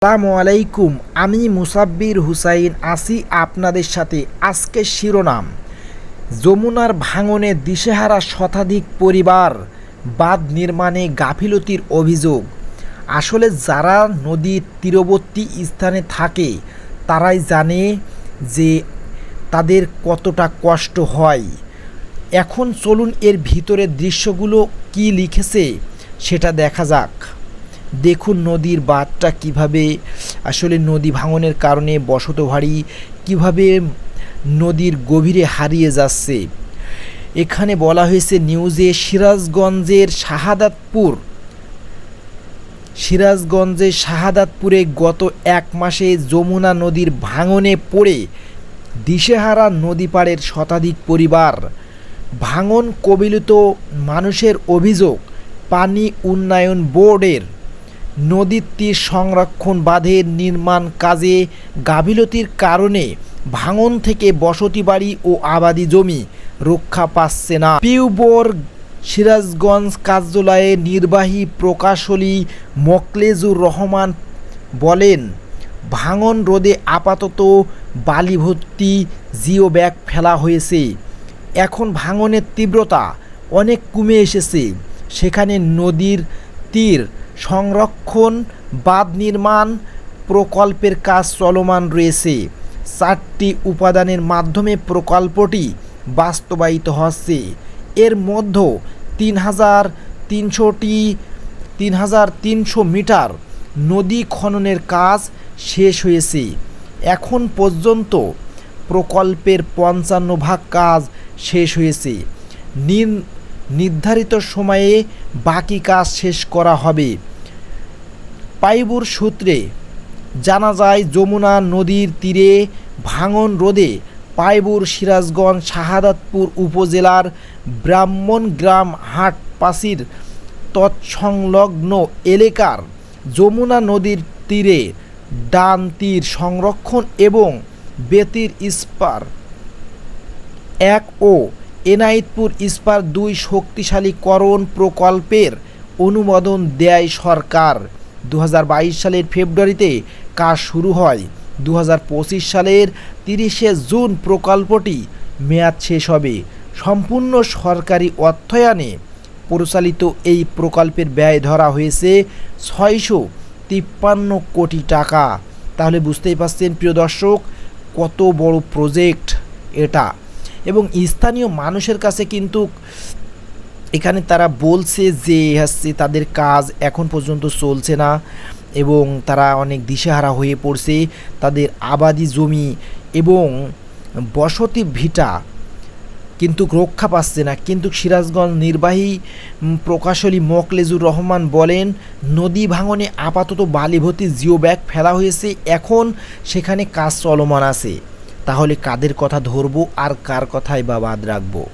আসসালামু আলাইকুম আমি মুসাব্বির হুসাইন আসি আপনাদের সাথে আজকে শিরোনাম যমুনার ভাঙনে দিশেহারা শতাধিক পরিবার বাঁধ নির্মাণে গাফিলতির অভিযোগ আসলে যারা নদীর তীরবর্তী স্থানে থাকে তারাই জানে যে তাদের কতটা কষ্ট হয় এখন চলুন এর ভিতরে দৃশ্যগুলো কি লিখেছে সেটা দেখা যাক দেখুন নদীর বাঁধটা কিভাবে আসলে নদী ভাঙনের কারণে বসতভারী কীভাবে নদীর গভীরে হারিয়ে যাচ্ছে এখানে বলা হয়েছে নিউজে সিরাজগঞ্জের শাহাদাতপুর সিরাজগঞ্জের শাহাদাতপুরে গত এক মাসে যমুনা নদীর ভাঙনে পড়ে দিশেহারা নদীপাড়ের শতাধিক পরিবার ভাঙন কবিলিত মানুষের অভিযোগ পানি উন্নয়ন বোর্ডের নদীর তীর সংরক্ষণ বাঁধের নির্মাণ কাজে গাফিলতির কারণে ভাঙন থেকে বসতি বাড়ি ও আবাদি জমি রক্ষা পাচ্ছে না পিউবর সিরাজগঞ্জ কার্যালয়ে নির্বাহী প্রকাশলী মকলেজুর রহমান বলেন ভাঙন রোদে আপাতত বালি ভর্তি জিও ব্যাগ ফেলা হয়েছে এখন ভাঙনের তীব্রতা অনেক কমে এসেছে সেখানে নদীর তীর সংরক্ষণ বাঁধ নির্মাণ প্রকল্পের কাজ চলমান রয়েছে চারটি উপাদানের মাধ্যমে প্রকল্পটি বাস্তবায়িত হচ্ছে এর মধ্য তিন হাজার তিনশোটি তিন হাজার তিনশো মিটার নদী খননের কাজ শেষ হয়েছে এখন পর্যন্ত প্রকল্পের পঞ্চান্ন ভাগ কাজ শেষ হয়েছে নির্ধারিত সময়ে বাকি কাজ শেষ করা হবে পাইবুর সূত্রে জানা যায় যমুনা নদীর তীরে ভাঙন রোদে পাইবুর সিরাজগঞ্জ শাহাদাতপুর উপজেলার ব্রাহ্মণ হাট হাটপাসির তৎসংলগ্ন এলাকার যমুনা নদীর তীরে ডান তীর সংরক্ষণ এবং বেতির ইস্পার এক ও এনায়েতপুর ইস্পার দুই শক্তিশালীকরণ প্রকল্পের অনুমোদন দেয় সরকার দু সালের ফেব্রুয়ারিতে কাজ শুরু হয় দু সালের তিরিশে জুন প্রকল্পটি মেয়াদ শেষ হবে সম্পূর্ণ সরকারি অর্থায়নে পরিচালিত এই প্রকল্পের ব্যয় ধরা হয়েছে ছয়শো তিপ্পান্ন কোটি টাকা তাহলে বুঝতেই পারছেন প্রিয় দর্শক কত বড় প্রজেক্ট এটা এবং স্থানীয় মানুষের কাছে কিন্তু এখানে তারা বলছে যে হচ্ছে তাদের কাজ এখন পর্যন্ত চলছে না এবং তারা অনেক দিশেহারা হয়ে পড়ছে তাদের আবাদি জমি এবং বসতি ভিটা কিন্তু রক্ষা পাচ্ছে না কিন্তু সিরাজগঞ্জ নির্বাহী প্রকাশলী মকলেজুর রহমান বলেন নদী ভাঙনে আপাতত বালিভর্তি জিও ব্যাগ ফেলা হয়েছে এখন সেখানে কাজ চলমান আছে তাহলে কাদের কথা ধরবো আর কার কথাই বা বাদ রাখবো